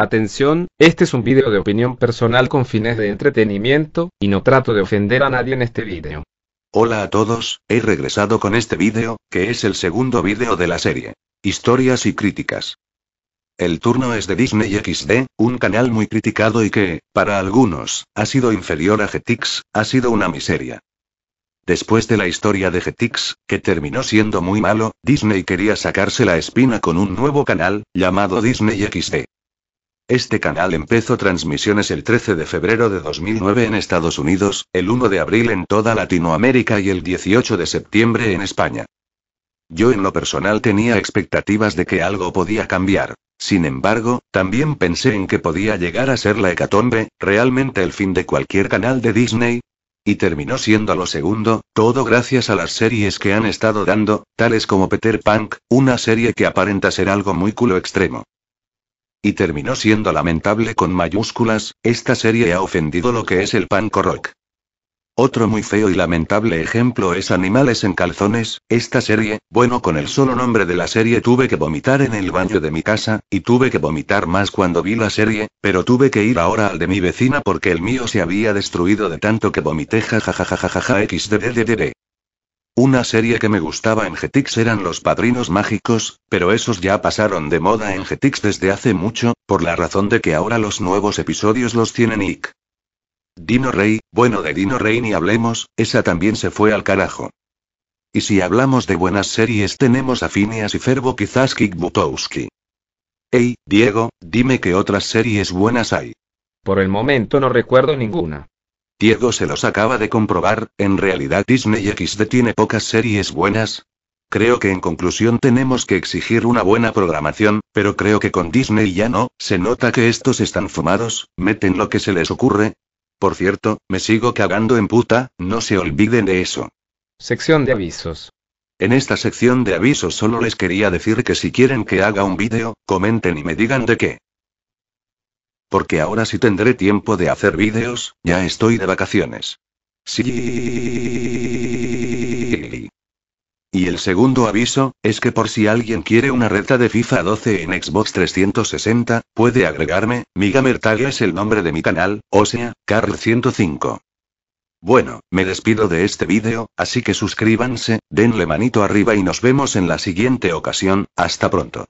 Atención, este es un vídeo de opinión personal con fines de entretenimiento, y no trato de ofender a nadie en este vídeo. Hola a todos, he regresado con este vídeo, que es el segundo vídeo de la serie. Historias y críticas. El turno es de Disney XD, un canal muy criticado y que, para algunos, ha sido inferior a Jetix, ha sido una miseria. Después de la historia de Jetix, que terminó siendo muy malo, Disney quería sacarse la espina con un nuevo canal, llamado Disney XD. Este canal empezó transmisiones el 13 de febrero de 2009 en Estados Unidos, el 1 de abril en toda Latinoamérica y el 18 de septiembre en España. Yo en lo personal tenía expectativas de que algo podía cambiar. Sin embargo, también pensé en que podía llegar a ser la hecatombe, realmente el fin de cualquier canal de Disney. Y terminó siendo lo segundo, todo gracias a las series que han estado dando, tales como Peter Punk, una serie que aparenta ser algo muy culo extremo. Y terminó siendo lamentable con mayúsculas, esta serie ha ofendido lo que es el punk rock. Otro muy feo y lamentable ejemplo es Animales en Calzones, esta serie, bueno con el solo nombre de la serie tuve que vomitar en el baño de mi casa, y tuve que vomitar más cuando vi la serie, pero tuve que ir ahora al de mi vecina porque el mío se había destruido de tanto que vomité jajajajajaja xddddd. Una serie que me gustaba en Jetix eran Los Padrinos Mágicos, pero esos ya pasaron de moda en Jetix desde hace mucho, por la razón de que ahora los nuevos episodios los tiene Nick. Dino Rey, bueno de Dino Rey ni hablemos, esa también se fue al carajo. Y si hablamos de buenas series tenemos a Phineas y Ferbo quizás Kick Butowski. Ey, Diego, dime qué otras series buenas hay. Por el momento no recuerdo ninguna. Diego se los acaba de comprobar, en realidad Disney XD tiene pocas series buenas. Creo que en conclusión tenemos que exigir una buena programación, pero creo que con Disney ya no, se nota que estos están fumados, meten lo que se les ocurre. Por cierto, me sigo cagando en puta, no se olviden de eso. Sección de avisos. En esta sección de avisos solo les quería decir que si quieren que haga un vídeo, comenten y me digan de qué. Porque ahora sí tendré tiempo de hacer vídeos, ya estoy de vacaciones. Sí. Y el segundo aviso, es que por si alguien quiere una reta de FIFA 12 en Xbox 360, puede agregarme, mi gamertag es el nombre de mi canal, o sea, Carl105. Bueno, me despido de este vídeo, así que suscríbanse, denle manito arriba y nos vemos en la siguiente ocasión, hasta pronto.